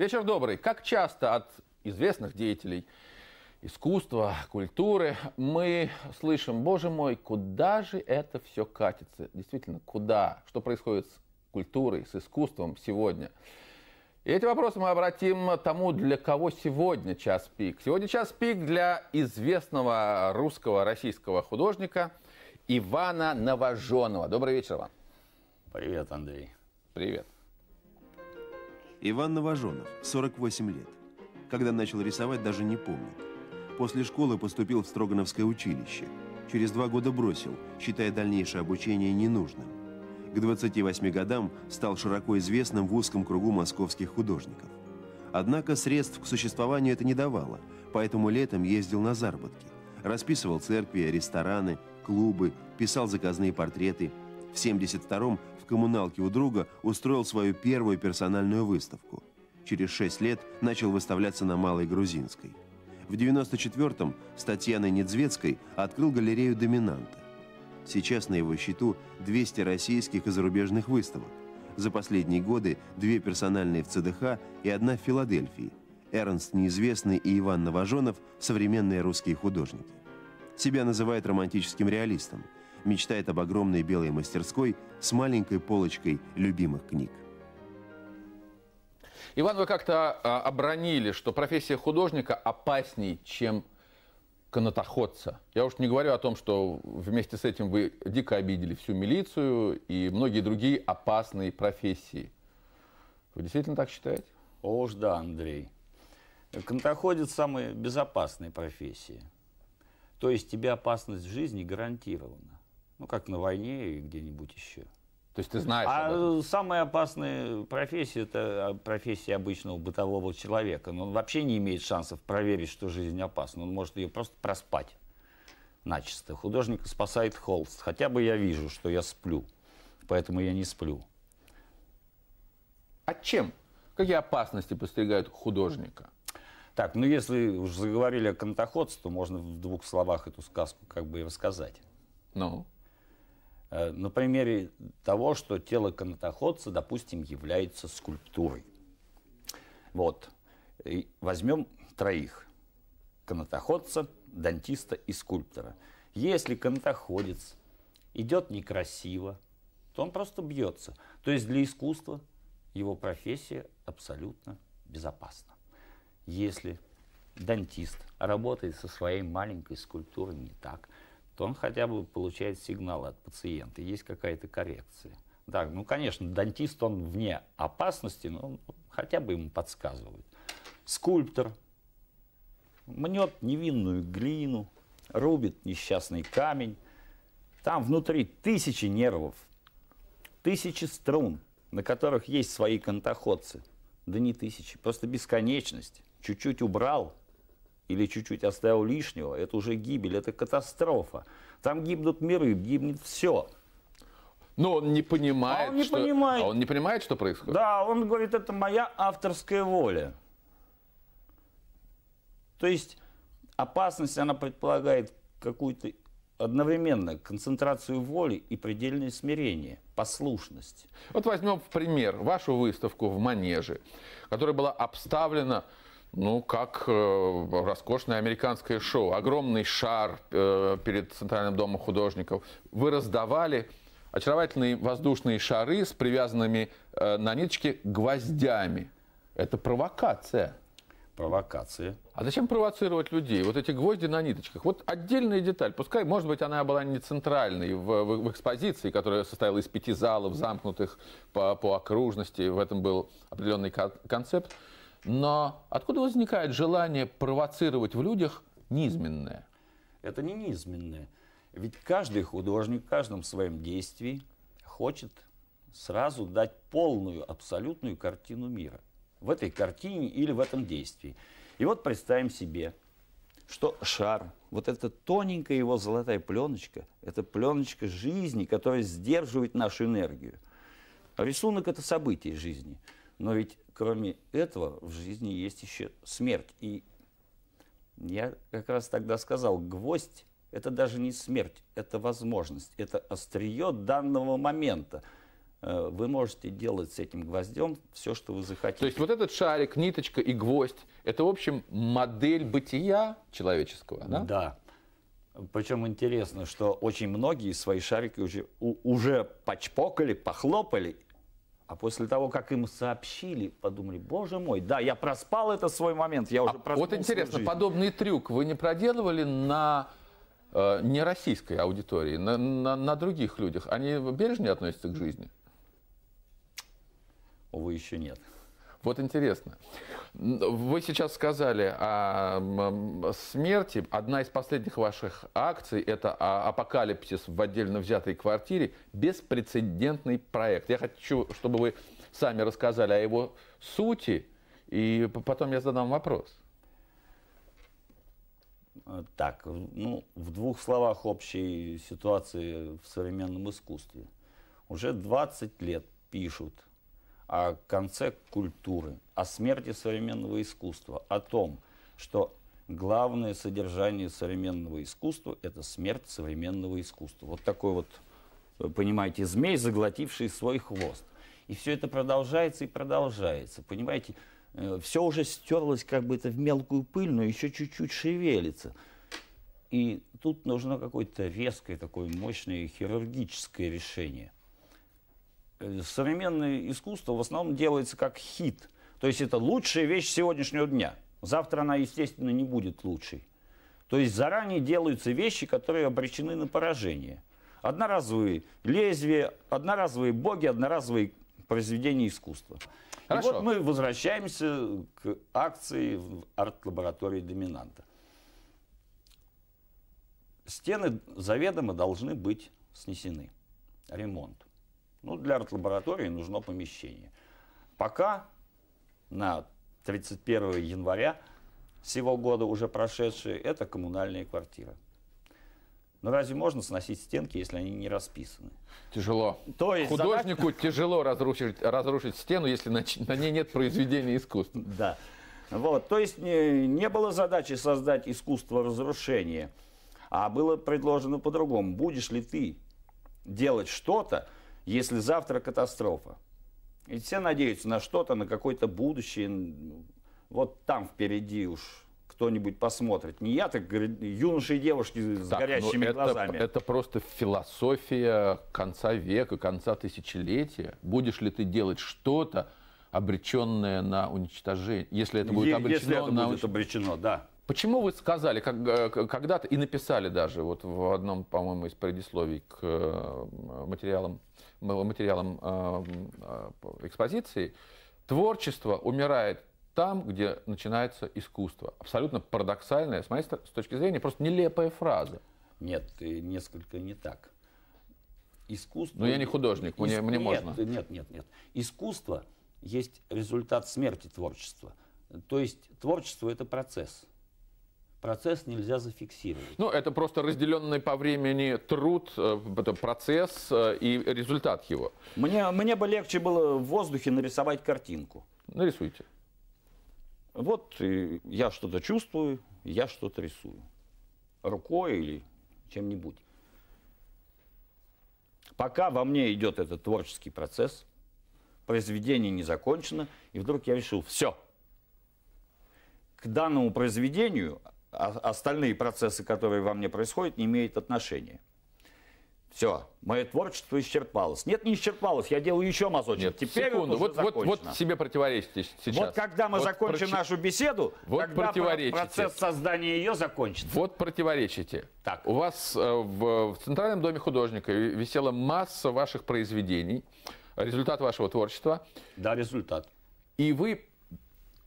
Вечер добрый. Как часто от известных деятелей искусства, культуры мы слышим, боже мой, куда же это все катится? Действительно, куда? Что происходит с культурой, с искусством сегодня? И эти вопросы мы обратим тому, для кого сегодня час пик. Сегодня час пик для известного русского, российского художника Ивана Новоженова. Добрый вечер, Иван. Привет, Андрей. Привет. Иван Новоженов, 48 лет. Когда начал рисовать, даже не помнит. После школы поступил в Строгановское училище. Через два года бросил, считая дальнейшее обучение ненужным. К 28 годам стал широко известным в узком кругу московских художников. Однако средств к существованию это не давало, поэтому летом ездил на заработки. Расписывал церкви, рестораны, клубы, писал заказные портреты – в 72-м в коммуналке у друга устроил свою первую персональную выставку. Через шесть лет начал выставляться на Малой Грузинской. В 94-м с Татьяной Недзвецкой открыл галерею «Доминанта». Сейчас на его счету 200 российских и зарубежных выставок. За последние годы две персональные в ЦДХ и одна в Филадельфии. Эрнст Неизвестный и Иван Новоженов – современные русские художники. Себя называет романтическим реалистом – мечтает об огромной белой мастерской с маленькой полочкой любимых книг. Иван, вы как-то а, обронили, что профессия художника опаснее, чем канатоходца. Я уж не говорю о том, что вместе с этим вы дико обидели всю милицию и многие другие опасные профессии. Вы действительно так считаете? О, уж да, Андрей. Канатоходец – самая безопасная профессия. То есть тебе опасность в жизни гарантирована. Ну, как на войне и где-нибудь еще. То есть ты знаешь а э, Самая опасная профессия – это а, профессия обычного бытового человека. Но он вообще не имеет шансов проверить, что жизнь опасна. Он может ее просто проспать начисто. Художника спасает холст. Хотя бы я вижу, что я сплю, поэтому я не сплю. А чем? Какие опасности постигают художника? Так, ну если уж заговорили о кантоходстве, то можно в двух словах эту сказку как бы и рассказать. Ну? No. Э, на примере того, что тело канатоходца, допустим, является скульптурой. Вот. И возьмем троих. Канатоходца, дантиста и скульптора. Если канатоходец идет некрасиво, то он просто бьется. То есть для искусства его профессия абсолютно безопасна. Если дантист работает со своей маленькой скульптурой не так – то он хотя бы получает сигналы от пациента, есть какая-то коррекция. Да, ну, конечно, дантист, он вне опасности, но хотя бы ему подсказывают. Скульптор мнет невинную глину, рубит несчастный камень. Там внутри тысячи нервов, тысячи струн, на которых есть свои контоходцы. Да не тысячи, просто бесконечность. Чуть-чуть убрал, или чуть-чуть оставил лишнего, это уже гибель, это катастрофа. Там гибнут миры, гибнет все. Но он не понимает, а он не что... понимает. А он не понимает, что происходит. Да, он говорит, это моя авторская воля. То есть опасность, она предполагает какую-то одновременно концентрацию воли и предельное смирение, послушность. Вот возьмем в пример вашу выставку в Манеже, которая была обставлена ну, как э, роскошное американское шоу. Огромный шар э, перед Центральным домом художников. Вы раздавали очаровательные воздушные шары с привязанными э, на ниточке гвоздями. Это провокация. Провокация. А зачем провоцировать людей? Вот эти гвозди на ниточках. Вот отдельная деталь. Пускай, может быть, она была не центральной в, в, в экспозиции, которая состояла из пяти залов, замкнутых по, по окружности. В этом был определенный концепт. Но откуда возникает желание провоцировать в людях низменное? Это не низменное. Ведь каждый художник в каждом своем действии хочет сразу дать полную, абсолютную картину мира. В этой картине или в этом действии. И вот представим себе, что шар, вот эта тоненькая его золотая пленочка, это пленочка жизни, которая сдерживает нашу энергию. А рисунок – это событие жизни. Но ведь кроме этого, в жизни есть еще смерть. И я как раз тогда сказал, гвоздь – это даже не смерть, это возможность, это острие данного момента э, вы можете делать с этим гвоздем все, что вы захотите. То есть вот этот шарик, ниточка и гвоздь, это, в общем, модель бытия человеческого, да? Да. Причем интересно, что очень многие свои шарики уже, уже почпокали, похлопали а после того, как им сообщили, подумали, боже мой, да, я проспал это свой момент, я а уже а проспал. Вот интересно, жизнь. подобный трюк вы не проделывали на э, не российской аудитории, на, на, на других людях? Они бережнее относятся к жизни? Увы, еще нет. Вот интересно. Вы сейчас сказали о смерти. Одна из последних ваших акций – это апокалипсис в отдельно взятой квартире. Беспрецедентный проект. Я хочу, чтобы вы сами рассказали о его сути, и потом я задам вопрос. А, так, ну, в двух словах общей ситуации в современном искусстве. Уже 20 лет пишут – о конце культуры, о смерти современного искусства, о том, что главное содержание современного искусства – это смерть современного искусства. Вот такой вот, э, понимаете, змей, заглотивший свой хвост. И все это продолжается и продолжается, понимаете? Э, все уже стерлось как бы это в мелкую пыль, но еще чуть-чуть шевелится. И тут нужно какое-то резкое, такое мощное хирургическое решение – Э, современное искусство в основном делается как хит. То есть это лучшая вещь сегодняшнего дня. Завтра она, естественно, не будет лучшей. То есть заранее делаются вещи, которые обречены на поражение. Одноразовые лезвия, одноразовые боги, одноразовые произведения искусства. Хорошо. И вот мы возвращаемся к акции в арт-лаборатории «Доминанта». Стены заведомо должны быть снесены. Ремонт. Ну, для лаборатории нужно помещение. Пока на 31 января всего года уже прошедшие, это коммунальные квартиры. Но разве можно сносить стенки, если они не расписаны? Тяжело. То есть Художнику задача... тяжело разрушить, разрушить стену, если на, на ней нет произведения искусства. Да. Вот. То есть не, не было задачи создать искусство разрушения, а было предложено по-другому. Будешь ли ты делать что-то, если завтра катастрофа. И все надеются на что-то, на какое-то будущее. Вот там впереди уж кто-нибудь посмотрит. Не я, так юноши и девушки с так, ну, горящими это, глазами. Это просто философия конца века, конца тысячелетия. Будешь ли ты делать что-то, обреченное на уничтожение? Если это будет обречено Если это на... будет обречено, да. Почему вы сказали как, э, когда-то и написали даже вот в одном, по-моему, из предисловий к э, материалам материалом эм, э, экспозиции, творчество умирает там, где начинается искусство. Абсолютно парадоксальная, с моей с точки зрения, просто нелепая фраза. Нет, несколько не так. Искусство... Но ну, я не художник, иск... мне, мне нет, можно. Нет, нет, нет. Искусство есть результат смерти творчества. То есть творчество – это процесс – процесс нельзя зафиксировать. Ну, это просто разделенный по времени труд, э, процесс э, и результат его. Мне, мне бы легче было в воздухе нарисовать картинку. Нарисуйте. Вот э, я что-то чувствую, я что-то рисую. Рукой или чем-нибудь. Пока во мне идет этот творческий процесс, произведение не закончено, и вдруг я решил, все, к данному произведению а остальные процессы, которые во мне происходят, не имеют отношения. Все, мое творчество исчерпалось. Нет, не исчерпалось, я делаю еще мазочек. Нет, Теперь секунду, вот, вот, вот, вот себе противоречите сейчас. Вот когда мы вот закончим прочи... нашу беседу, вот тогда процесс создания ее закончится. Вот противоречите. Так. У вас э, в, в Центральном доме художника висела масса ваших произведений, результат вашего творчества. Да, результат. И вы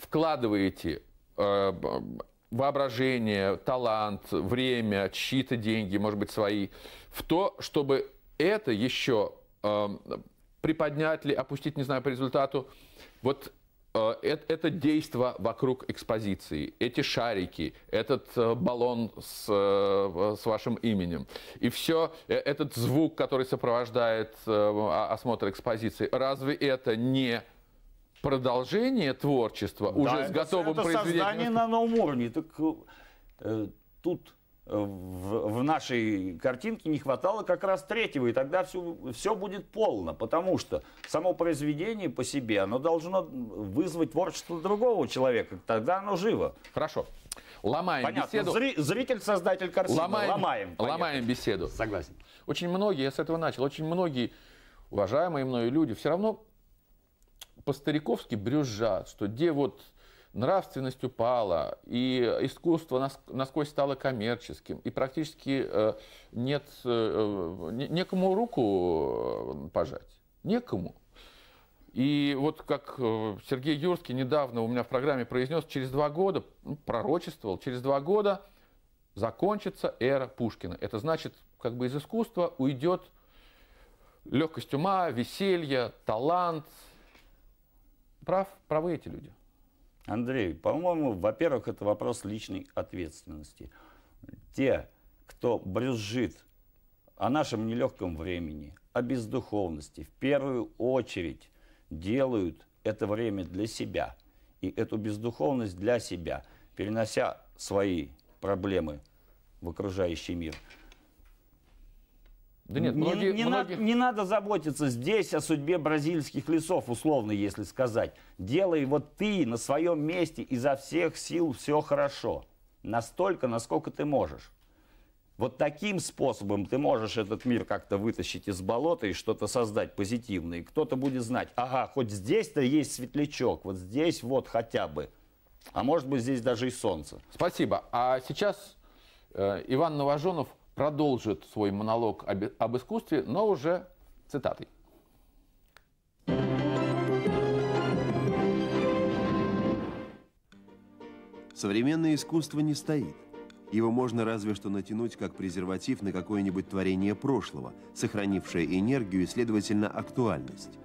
вкладываете э, воображение, талант, время, чьи-то деньги, может быть, свои, в то, чтобы это еще э, эм, приподнять ли, опустить, не знаю, по результату, вот э, это, это действо вокруг экспозиции, эти шарики, этот э, баллон с, э, э с вашим именем, и все, э, этот звук, который сопровождает э, осмотр экспозиции, разве это не продолжение творчества да, уже с готовым это произведением. создание на новом уровне. Так э, тут э, в, в нашей картинке не хватало как раз третьего, и тогда все, все будет полно, потому что само произведение по себе, оно должно вызвать творчество другого человека, тогда оно живо. Хорошо. Ломаем понятно. беседу. Зри, зритель, создатель картины. Ломаем, ломаем, ломаем беседу. Согласен. Очень многие, я с этого начал, очень многие уважаемые мною люди все равно по-стариковски брюзжат, что где вот нравственность упала, и искусство насквозь стало коммерческим, и практически э, нет, э, э, некому руку пожать. Некому. И вот как Сергей Юрский недавно у меня в программе произнес, через два года, ну, пророчествовал, через два года закончится эра Пушкина. Это значит, как бы из искусства уйдет легкость ума, веселье, талант, прав, правы эти люди? Андрей, по-моему, во-первых, это вопрос личной ответственности. Те, кто брюзжит о нашем нелегком времени, о бездуховности, в первую очередь делают это время для себя и эту бездуховность для себя, перенося свои проблемы в окружающий мир. Да нет, многие, не, не, многих... на, не надо заботиться здесь о судьбе бразильских лесов, условно, если сказать. Делай вот ты на своем месте изо всех сил все хорошо. Настолько, насколько ты можешь. Вот таким способом ты можешь этот мир как-то вытащить из болота и что-то создать позитивное. И кто-то будет знать, ага, хоть здесь-то есть светлячок, вот здесь вот хотя бы. А может быть здесь даже и солнце. Спасибо. А сейчас э, Иван Новоженов – продолжит свой монолог об, об искусстве, но уже цитатой. Современное искусство не стоит. Его можно разве что натянуть как презерватив на какое-нибудь творение прошлого, сохранившее энергию и, следовательно, актуальность.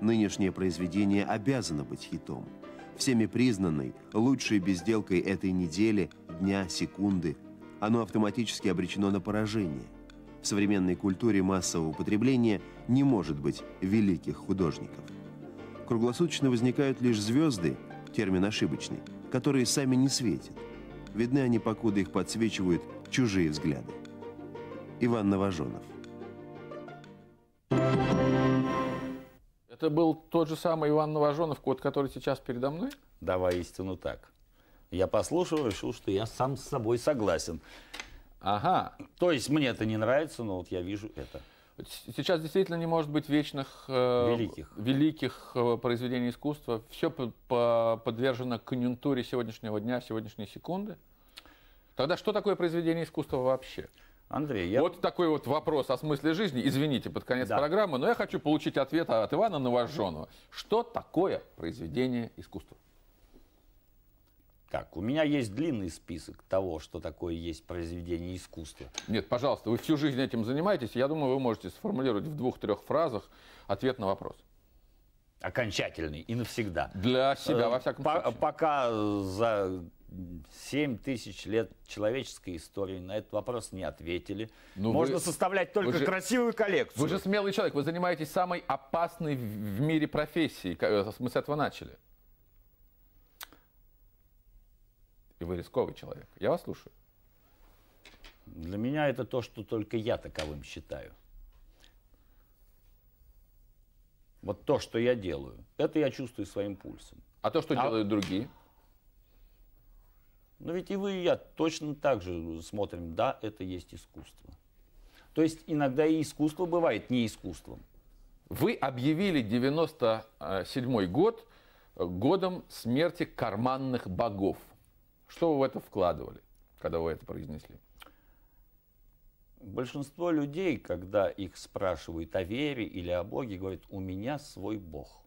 Нынешнее произведение обязано быть хитом. Всеми признанной, лучшей безделкой этой недели, дня, секунды – оно автоматически обречено на поражение. В современной культуре массового потребления не может быть великих художников. Круглосуточно возникают лишь звезды, термин ошибочный, которые сами не светят. Видны они, покуда их подсвечивают чужие взгляды. Иван Новоженов. Это был тот же самый Иван Новоженов, кот, который сейчас передо мной? Давай истину так. Я послушал, решил, что я сам с собой согласен. Ага. То есть мне это не нравится, но вот я вижу это. Сейчас действительно не может быть вечных э, великих. великих э, произведений искусства. Все по, по, подвержено конъюнктуре сегодняшнего дня, сегодняшней секунды. Тогда что такое произведение искусства вообще? Андрей, я... Вот такой вот вопрос о смысле жизни. Извините, под конец да. программы, но я хочу получить ответ от Ивана Новожженного. Что такое произведение искусства? как? У меня есть длинный список того, что такое есть произведение искусства. Нет, пожалуйста, вы всю жизнь этим занимаетесь. Я думаю, вы можете сформулировать в двух-трех фразах ответ на вопрос. Окончательный и навсегда. Для себя, э, во всяком По случае. Пока э, за 7 тысяч лет человеческой истории на этот вопрос не ответили. Ну Можно вы, составлять только же, красивую коллекцию. Вы же смелый человек, вы занимаетесь самой опасной в мире профессией. Э, мы с этого начали. и вы рисковый человек. Я вас слушаю. Для меня это то, что только я таковым считаю. Вот то, что я делаю, это я чувствую своим пульсом. А то, что а... делают другие? Ну ведь и вы, и я точно так же смотрим, да, это есть искусство. То есть иногда и искусство бывает не искусством. Вы объявили 97 э, год э, годом смерти карманных богов. Что вы в это вкладывали, когда вы это произнесли? Большинство людей, когда их спрашивают о вере или о Боге, говорят, у меня свой Бог.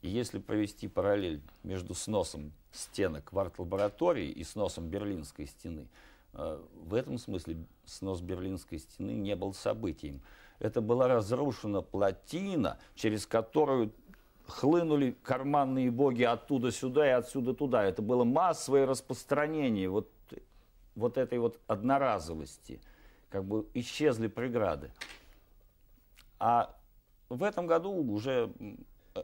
И если провести параллель между сносом стены кварт-лаборатории и сносом Берлинской стены, э, в этом смысле снос Берлинской стены не был событием. Это была разрушена плотина, через которую хлынули карманные боги оттуда сюда и отсюда туда. Это было массовое распространение вот, вот этой вот одноразовости. Как бы исчезли преграды. А в этом году уже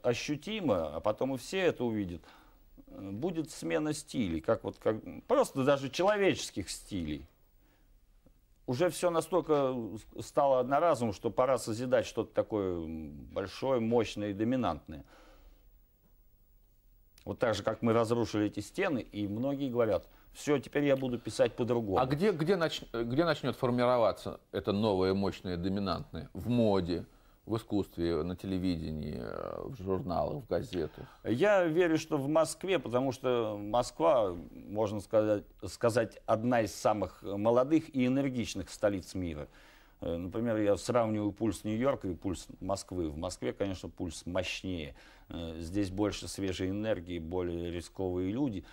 ощутимо, а потом и все это увидят, э, будет смена стилей, как вот как, просто даже человеческих стилей уже все настолько э, стало одноразовым, что пора созидать что-то такое большое, мощное и доминантное. Вот так же, как мы разрушили эти стены, и многие говорят, все, теперь я буду писать по-другому. А где, где, нач... Э, где начнет формироваться это новое, мощное, доминантное? В моде, в искусстве, на телевидении, э, в журналах, в газетах? Я верю, что в Москве, потому что Москва, можно сказать, сказать одна из самых молодых и энергичных столиц мира. Э, например, я сравниваю пульс Нью-Йорка и пульс Москвы. В Москве, конечно, пульс мощнее. Э, здесь больше свежей энергии, более рисковые люди,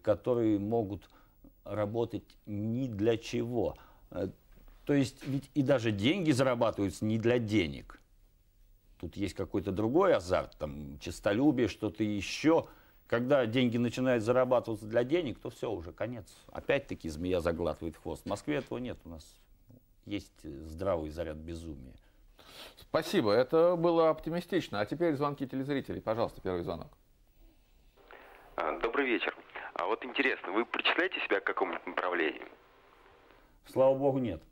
которые могут работать ни для чего. То есть ведь и даже деньги зарабатываются не для денег. Тут есть какой-то другой азарт, там, честолюбие, что-то еще. Когда деньги начинают зарабатываться для денег, то все уже, конец. Опять-таки змея заглатывает хвост. В Москве этого нет. У нас есть здравый заряд безумия. Спасибо, это было оптимистично. А теперь звонки телезрителей. Пожалуйста, первый звонок. А, добрый вечер. А вот интересно, вы причисляете себя к какому-нибудь направлению? Слава богу, нет.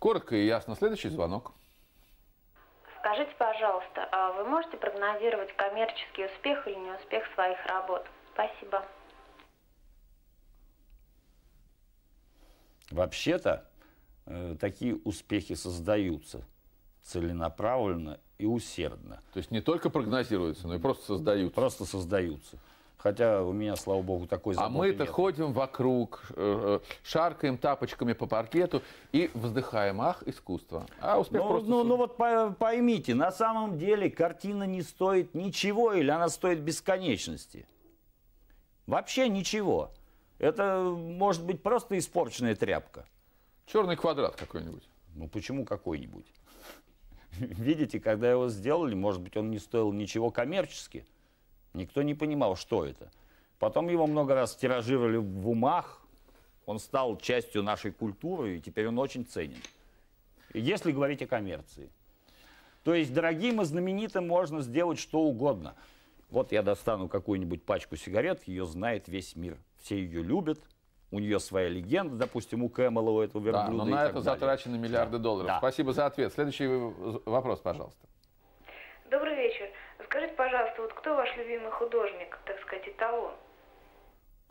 Коротко и ясно. Следующий звонок. Скажите, пожалуйста, а вы можете прогнозировать коммерческий успех или неуспех своих работ? Спасибо. Вообще-то э, такие успехи создаются целенаправленно и усердно. То есть не только прогнозируются, но и просто создаются. Просто создаются. Хотя у меня, слава богу, такой а заботы А мы-то ходим вокруг, э, э, шаркаем тапочками по паркету и вздыхаем. Ах, искусство. А успех ну, просто... Ну, ну вот поймите, на самом деле картина не стоит ничего или она стоит бесконечности. Вообще ничего. Это может быть просто испорченная тряпка. Черный квадрат какой-нибудь. Ну почему какой-нибудь? Видите, когда его сделали, может быть, он не стоил ничего коммерчески. Никто не понимал, что это. Потом его много раз тиражировали в умах, он стал частью нашей культуры, и теперь он очень ценен. Если говорить о коммерции. То есть дорогим и знаменитым можно сделать что угодно. Вот я достану какую-нибудь пачку сигарет, ее знает весь мир. Все ее любят, у нее своя легенда, допустим, у Кэмела, у этого верблюда. Да, но на это далее. затрачены миллиарды долларов. Да. Спасибо за ответ. Следующий вопрос, пожалуйста. Скажите, пожалуйста, вот кто ваш любимый художник, так сказать, эталон?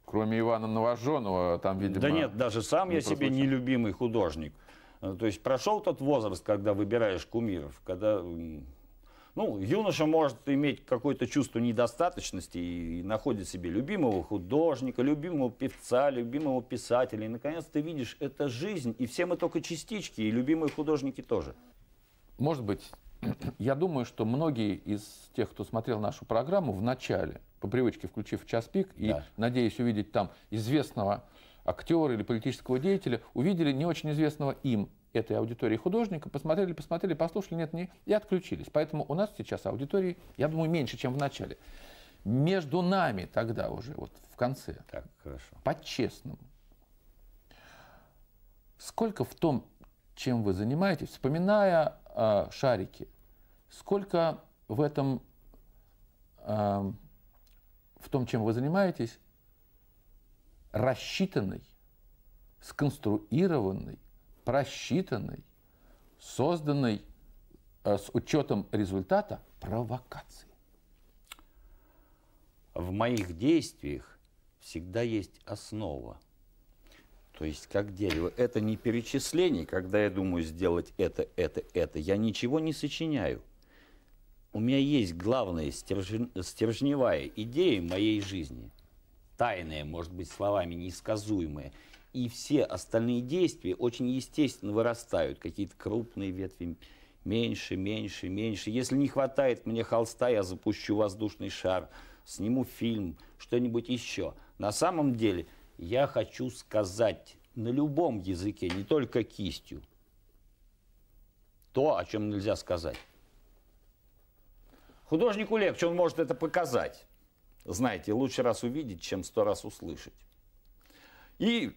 Кроме Ивана Новоженова, там, видимо... Да нет, даже сам я себе случай. нелюбимый художник. Э, то есть прошел тот возраст, когда выбираешь кумиров, когда... Ну, юноша может иметь какое-то чувство недостаточности и находит себе любимого художника, любимого певца, любимого писателя. И, наконец, ты видишь, это жизнь, и все мы только частички, и любимые художники тоже. Может быть, я думаю, что многие из тех, кто смотрел нашу программу в начале, по привычке включив час пик и да. надеясь увидеть там известного актера или политического деятеля, увидели не очень известного им этой аудитории художника, посмотрели, посмотрели, послушали, нет, не, и отключились. Поэтому у нас сейчас аудитории, я думаю, меньше, чем в начале. Между нами тогда уже, вот в конце, так, хорошо. по-честному, сколько в том, чем вы занимаетесь, вспоминая э, шарики, Сколько в этом, эм, в том, чем вы занимаетесь, рассчитанной, сконструированной, просчитанной, созданной э, с учетом результата провокации? В моих действиях всегда есть основа. То есть как дерево. Это не перечисление, когда я думаю сделать это, это, это. Я ничего не сочиняю у меня есть главная стержень, стержневая идея моей жизни. Тайная, может быть, словами несказуемая, И все остальные действия очень естественно вырастают. Какие-то крупные ветви, меньше, меньше, меньше. Если не хватает мне холста, я запущу воздушный шар, сниму фильм, что-нибудь еще. На самом деле я хочу сказать на любом языке, не только кистью, то, о чем нельзя сказать. Художнику легче, он может это показать. Знаете, лучше раз увидеть, чем сто раз услышать. И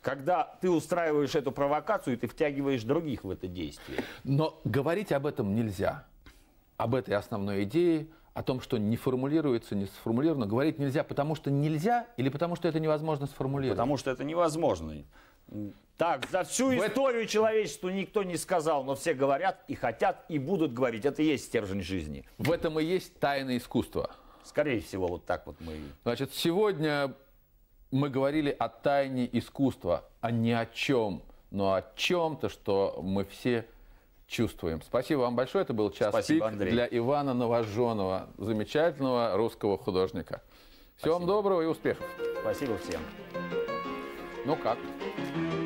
когда ты устраиваешь эту провокацию, ты втягиваешь других в это действие. Но говорить об этом нельзя. Об этой основной идее, о том, что не формулируется, не сформулировано, говорить нельзя, потому что нельзя или потому что это невозможно сформулировать? Потому что это невозможно. Так, за всю историю человечества никто не сказал, но все говорят и хотят, и будут говорить. Это и есть стержень жизни. В этом и есть тайное искусство. Скорее всего, вот так вот мы... Значит, сегодня мы говорили о тайне искусства, а не о чем, но о чем-то, что мы все чувствуем. Спасибо вам большое. Это был час Спасибо, пик для Ивана Новоженова, замечательного русского художника. Всего Спасибо. вам доброго и успехов. Спасибо всем. Ну как?